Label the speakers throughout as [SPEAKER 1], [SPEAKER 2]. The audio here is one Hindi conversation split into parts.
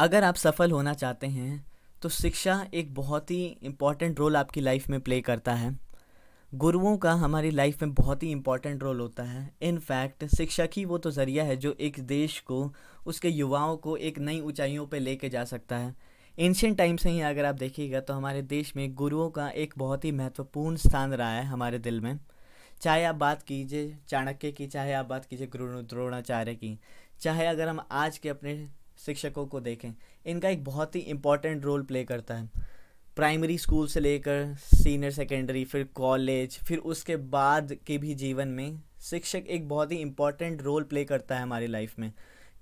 [SPEAKER 1] अगर आप सफल होना चाहते हैं तो शिक्षा एक बहुत ही इम्पॉर्टेंट रोल आपकी लाइफ में प्ले करता है गुरुओं का हमारी लाइफ में बहुत ही इम्पॉर्टेंट रोल होता है इनफैक्ट शिक्षक ही वो तो ज़रिया है जो एक देश को उसके युवाओं को एक नई ऊंचाइयों पर लेके जा सकता है एंशियन टाइम से ही अगर आप देखिएगा तो हमारे देश में गुरुओं का एक बहुत ही महत्वपूर्ण स्थान रहा है हमारे दिल में चाहे आप बात कीजिए चाणक्य की चाहे आप बात कीजिए गुरु द्रोणाचार्य की चाहे अगर हम आज के अपने शिक्षकों को देखें इनका एक बहुत ही इम्पॉर्टेंट रोल प्ले करता है प्राइमरी स्कूल से लेकर सीनियर सेकेंडरी फिर कॉलेज फिर उसके बाद के भी जीवन में शिक्षक एक बहुत ही इम्पॉर्टेंट रोल प्ले करता है हमारी लाइफ में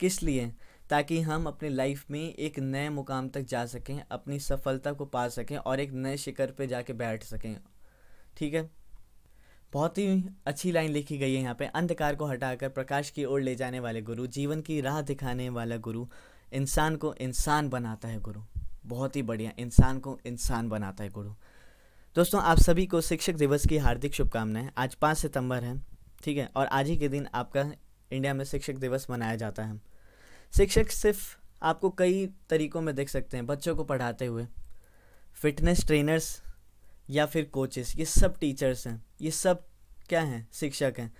[SPEAKER 1] किस लिए ताकि हम अपने लाइफ में एक नए मुकाम तक जा सकें अपनी सफलता को पा सकें और एक नए शिखर पे जाके बैठ सकें ठीक है बहुत ही अच्छी लाइन लिखी गई है यहाँ पे अंधकार को हटाकर प्रकाश की ओर ले जाने वाले गुरु जीवन की राह दिखाने वाला गुरु इंसान को इंसान बनाता है गुरु बहुत ही बढ़िया इंसान को इंसान बनाता है गुरु दोस्तों आप सभी को शिक्षक दिवस की हार्दिक शुभकामनाएं आज पाँच सितंबर है ठीक है और आज ही के दिन आपका इंडिया में शिक्षक दिवस मनाया जाता है शिक्षक सिर्फ आपको कई तरीक़ों में देख सकते हैं बच्चों को पढ़ाते हुए फिटनेस ट्रेनर्स या फिर कोचेस ये सब टीचर्स हैं ये सब क्या हैं शिक्षक हैं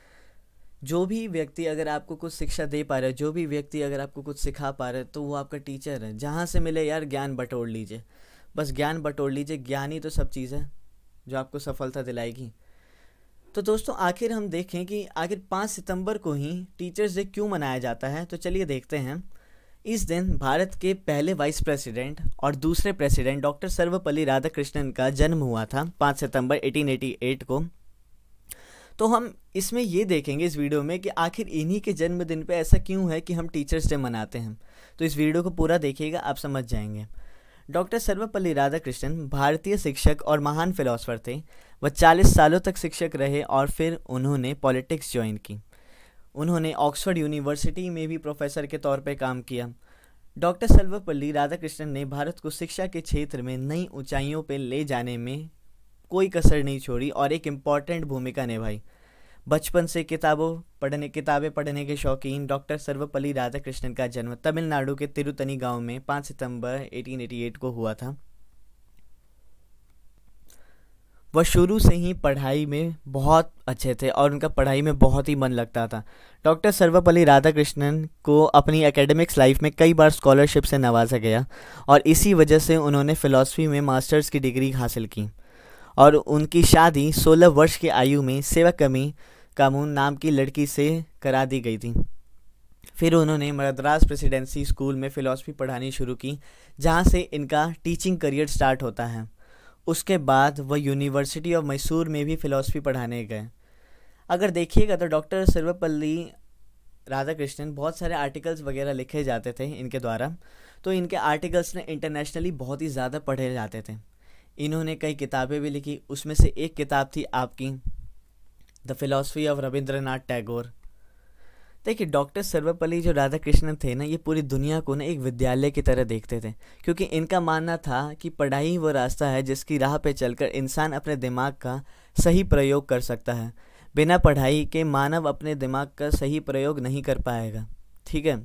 [SPEAKER 1] जो भी व्यक्ति अगर आपको कुछ शिक्षा दे पा रहा है जो भी व्यक्ति अगर आपको कुछ सिखा पा रहा है तो वो आपका टीचर है जहाँ से मिले यार ज्ञान बटोर लीजिए बस ज्ञान बटोर लीजिए ज्ञान ही तो सब चीज़ है जो आपको सफलता दिलाएगी तो दोस्तों आखिर हम देखें कि आखिर पाँच सितंबर को ही टीचर्स डे क्यों मनाया जाता है तो चलिए देखते हैं इस दिन भारत के पहले वाइस प्रेसिडेंट और दूसरे प्रेसिडेंट डॉक्टर सर्वपल्ली राधाकृष्णन का जन्म हुआ था 5 सितंबर 1888 को तो हम इसमें ये देखेंगे इस वीडियो में कि आखिर इन्हीं के जन्मदिन पे ऐसा क्यों है कि हम टीचर्स डे मनाते हैं तो इस वीडियो को पूरा देखिएगा आप समझ जाएंगे डॉक्टर सर्वपल्ली राधाकृष्णन भारतीय शिक्षक और महान फिलोसफर थे वह चालीस सालों तक शिक्षक रहे और फिर उन्होंने पॉलिटिक्स ज्वाइन की उन्होंने ऑक्सफर्ड यूनिवर्सिटी में भी प्रोफेसर के तौर पर काम किया डॉक्टर सर्वपल्ली राधाकृष्णन ने भारत को शिक्षा के क्षेत्र में नई ऊंचाइयों पर ले जाने में कोई कसर नहीं छोड़ी और एक इम्पॉर्टेंट भूमिका निभाई बचपन से किताबों पढ़ने किताबें पढ़ने के शौकीन डॉक्टर सर्वपल्ली राधाकृष्णन का जन्म तमिलनाडु के तिरुतनी गांव में 5 सितंबर 1888 को हुआ था वह शुरू से ही पढ़ाई में बहुत अच्छे थे और उनका पढ़ाई में बहुत ही मन लगता था डॉक्टर सर्वपल्ली राधाकृष्णन को अपनी एकेडमिक्स लाइफ में कई बार स्कॉलरशिप से नवाजा गया और इसी वजह से उन्होंने फ़िलासफ़ी में मास्टर्स की डिग्री हासिल की और उनकी शादी 16 वर्ष की आयु में सेवा कमी कामून नाम की लड़की से करा दी गई थी फिर उन्होंने मद्रास प्रेसिडेंसी स्कूल में फ़िलासफ़ी पढ़ानी शुरू की जहाँ से इनका टीचिंग करियर स्टार्ट होता है उसके बाद वह यूनिवर्सिटी ऑफ मैसूर में भी फ़िलासफ़ी पढ़ाने गए अगर देखिएगा तो डॉक्टर सर्वपल्ली राधा कृष्णन बहुत सारे आर्टिकल्स वगैरह लिखे जाते थे इनके द्वारा तो इनके आर्टिकल्स ने इंटरनेशनली बहुत ही ज़्यादा पढ़े जाते थे इन्होंने कई किताबें भी लिखी उसमें से एक किताब थी आपकी the philosophy of Rabindranath Tagore देखिए डॉक्टर सर्वपल्ली जो राधा कृष्णन थे ना ये पूरी दुनिया को ना एक विद्यालय की तरह देखते थे क्योंकि इनका मानना था कि पढ़ाई ही वो रास्ता है जिसकी राह पे चलकर इंसान अपने दिमाग का सही प्रयोग कर सकता है बिना पढ़ाई के मानव अपने दिमाग का सही प्रयोग नहीं कर पाएगा ठीक है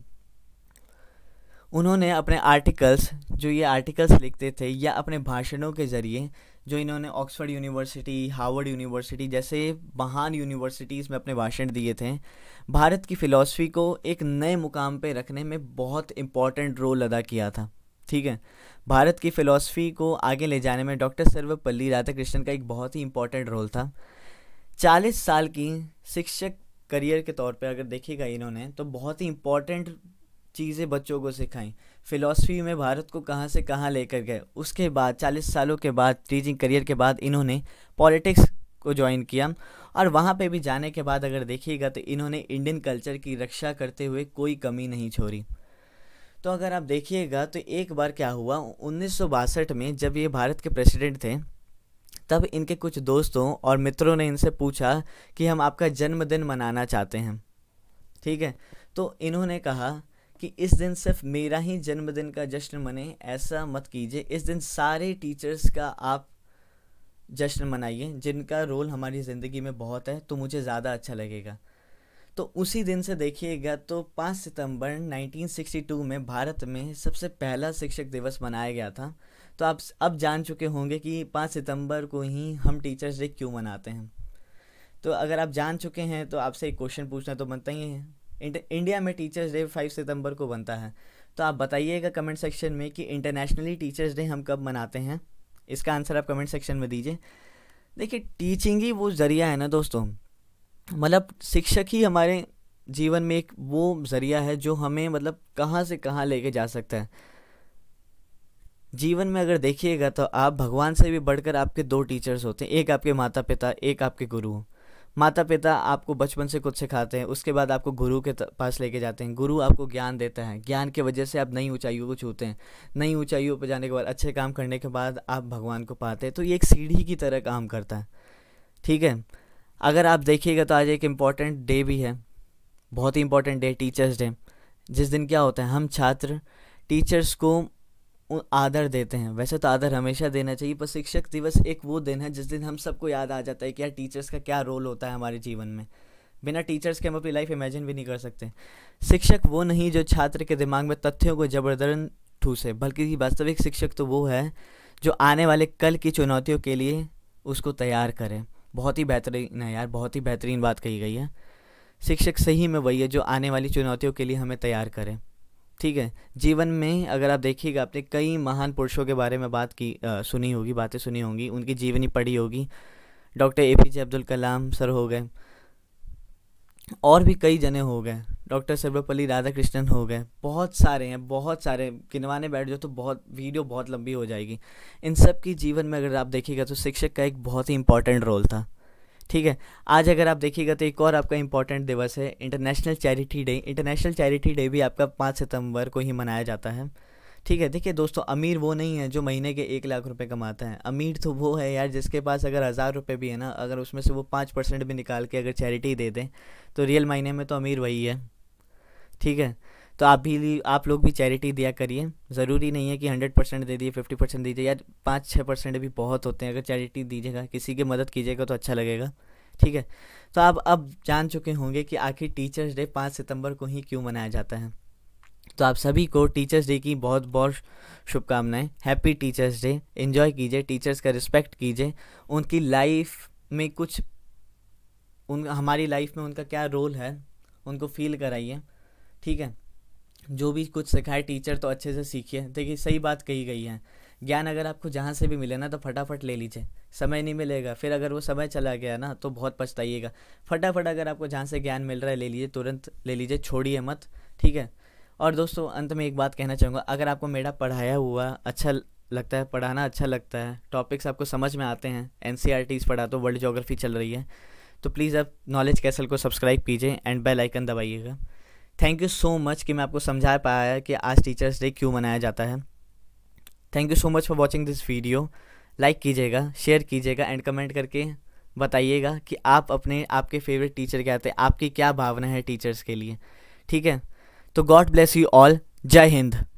[SPEAKER 1] उन्होंने अपने आर्टिकल्स जो ये आर्टिकल्स लिखते थे या अपने भाषणों के ज़रिए जो इन्होंने ऑक्सफर्ड यूनिवर्सिटी हार्वर्ड यूनिवर्सिटी जैसे महान यूनिवर्सिटीज़ में अपने भाषण दिए थे भारत की फ़िलासफ़ी को एक नए मुकाम पर रखने में बहुत इम्पॉर्टेंट रोल अदा किया था ठीक है भारत की फ़िलासफ़ी को आगे ले जाने में डॉक्टर सर्वपल्ली राधाकृष्णन का एक बहुत ही इम्पॉर्टेंट रोल था चालीस साल की शिक्षक करियर के तौर पे अगर देखेगा इन्होंने तो बहुत ही इम्पॉर्टेंट चीज़ें बच्चों को सिखाई फ़िलासफ़ी में भारत को कहाँ से कहाँ लेकर गए उसके बाद चालीस सालों के बाद टीचिंग करियर के बाद इन्होंने पॉलिटिक्स को ज्वाइन किया और वहाँ पे भी जाने के बाद अगर देखिएगा तो इन्होंने इंडियन कल्चर की रक्षा करते हुए कोई कमी नहीं छोड़ी तो अगर आप देखिएगा तो एक बार क्या हुआ उन्नीस में जब ये भारत के प्रेसिडेंट थे तब इनके कुछ दोस्तों और मित्रों ने इनसे पूछा कि हम आपका जन्मदिन मनाना चाहते हैं ठीक है तो इन्होंने कहा कि इस दिन सिर्फ मेरा ही जन्मदिन का जश्न मने ऐसा मत कीजिए इस दिन सारे टीचर्स का आप जश्न मनाइए जिनका रोल हमारी ज़िंदगी में बहुत है तो मुझे ज़्यादा अच्छा लगेगा तो उसी दिन से देखिएगा तो 5 सितंबर 1962 में भारत में सबसे पहला शिक्षक दिवस मनाया गया था तो आप अब जान चुके होंगे कि 5 सितंबर को ही हम टीचर्स डे क्यों मनाते हैं तो अगर आप जान चुके हैं तो आपसे एक क्वेश्चन पूछना तो बनता ही है इंडिया में टीचर्स डे फाइव सितंबर को बनता है तो आप बताइएगा कमेंट सेक्शन में कि इंटरनेशनली टीचर्स डे हम कब मनाते हैं इसका आंसर आप कमेंट सेक्शन में दीजिए देखिए टीचिंग ही वो ज़रिया है ना दोस्तों मतलब शिक्षक ही हमारे जीवन में एक वो ज़रिया है जो हमें मतलब कहाँ से कहाँ लेके जा सकता है जीवन में अगर देखिएगा तो आप भगवान से भी बढ़कर आपके दो टीचर्स होते हैं एक आपके माता पिता एक आपके गुरु माता पिता आपको बचपन से कुछ सिखाते हैं उसके बाद आपको गुरु के पास लेके जाते हैं गुरु आपको ज्ञान देता है ज्ञान की वजह से आप नई ऊंचाइयों को छूते हैं नई ऊंचाइयों पर जाने के बाद अच्छे काम करने के बाद आप भगवान को पाते हैं तो ये एक सीढ़ी की तरह काम करता है ठीक है अगर आप देखिएगा तो आज एक इम्पॉर्टेंट डे भी है बहुत ही इम्पॉर्टेंट डे टीचर्स डे जिस दिन क्या होता है हम छात्र टीचर्स को आदर देते हैं वैसे तो आदर हमेशा देना चाहिए पर शिक्षक दिवस एक वो दिन है जिस दिन हम सबको याद आ जाता है कि यार टीचर्स का क्या रोल होता है हमारे जीवन में बिना टीचर्स के हम अपनी लाइफ इमेजिन भी नहीं कर सकते शिक्षक वो नहीं जो छात्र के दिमाग में तथ्यों को जबरदस्त ठूसे बल्कि वास्तविक शिक्षक तो वो है जो आने वाले कल की चुनौतियों के लिए उसको तैयार करें बहुत ही बेहतरीन है यार बहुत ही बेहतरीन बात कही गई है शिक्षक सही में वही है जो आने वाली चुनौतियों के लिए हमें तैयार करें ठीक है जीवन में अगर आप देखिएगा आपने कई महान पुरुषों के बारे में बात की आ, सुनी होगी बातें सुनी होंगी उनकी जीवनी पढ़ी होगी doctor A P J Abdul Kalam sir हो गए और भी कई जने हो गए डॉक्टर सर्वपल्ली राधाकृष्णन हो गए बहुत सारे हैं बहुत सारे गिनवाने बैठ जाओ तो बहुत वीडियो बहुत लंबी हो जाएगी इन सब की जीवन में अगर आप देखिएगा तो शिक्षक का एक बहुत ही इंपॉर्टेंट रोल था ठीक है आज अगर आप देखिएगा तो एक और आपका इंपॉर्टेंट दिवस है international charity day international charity day भी आपका पाँच सितंबर को ही मनाया जाता है ठीक है देखिए दोस्तों अमीर वो नहीं है जो महीने के एक लाख रुपए कमाता है अमीर तो वो है यार जिसके पास अगर हज़ार रुपये भी है ना अगर उसमें से वो पाँच परसेंट भी निकाल के अगर चैरिटी दे दें तो रियल महीने में तो अमीर वही है ठीक है तो आप भी आप लोग भी चैरिटी दिया करिए ज़रूरी नहीं है कि हंड्रेड परसेंट दे दिए फिफ्टी परसेंट दीजिए यार पाँच छः परसेंट भी बहुत होते हैं अगर चैरिटी दीजिएगा किसी की मदद कीजिएगा तो अच्छा लगेगा ठीक है तो आप अब जान चुके होंगे कि आखिर टीचर्स डे पाँच सितंबर को ही क्यों मनाया जाता है तो आप सभी को टीचर्स डे की बहुत बहुत शुभकामनाएं हैप्पी टीचर्स डे इन्जॉय कीजिए टीचर्स का रिस्पेक्ट कीजिए उनकी लाइफ में कुछ उन हमारी लाइफ में उनका क्या रोल है उनको फील कराइए ठीक है जो भी कुछ सिखाए टीचर तो अच्छे से सीखिए देखिए सही बात कही गई है ज्ञान अगर आपको जहाँ से भी मिले ना तो फटाफट ले लीजिए समय नहीं मिलेगा फिर अगर वो समय चला गया ना तो बहुत पछताइएगा फटाफट अगर आपको जहाँ से ज्ञान मिल रहा है ले लीजिए तुरंत ले लीजिए छोड़िए मत ठीक है और दोस्तों अंत में एक बात कहना चाहूँगा अगर आपको मेरा पढ़ाया हुआ अच्छा लगता है पढ़ाना अच्छा लगता है टॉपिक्स आपको समझ में आते हैं एन e पढ़ा तो वर्ल्ड जोग्राफी चल रही है तो प्लीज़ आप नॉलेज कैसल को सब्सक्राइब कीजिए एंड बेल आइकन दबाइएगा थैंक यू सो मच कि मैं आपको समझा पाया कि आज टीचर्स डे क्यों मनाया जाता है thank you so much for watching this video like कीजिएगा शेयर कीजिएगा एंड कमेंट करके बताइएगा कि आप अपने आपके फेवरेट टीचर क्या थे आपकी क्या भावना है टीचर्स के लिए ठीक है तो गॉड ब्लेस यू ऑल जय हिंद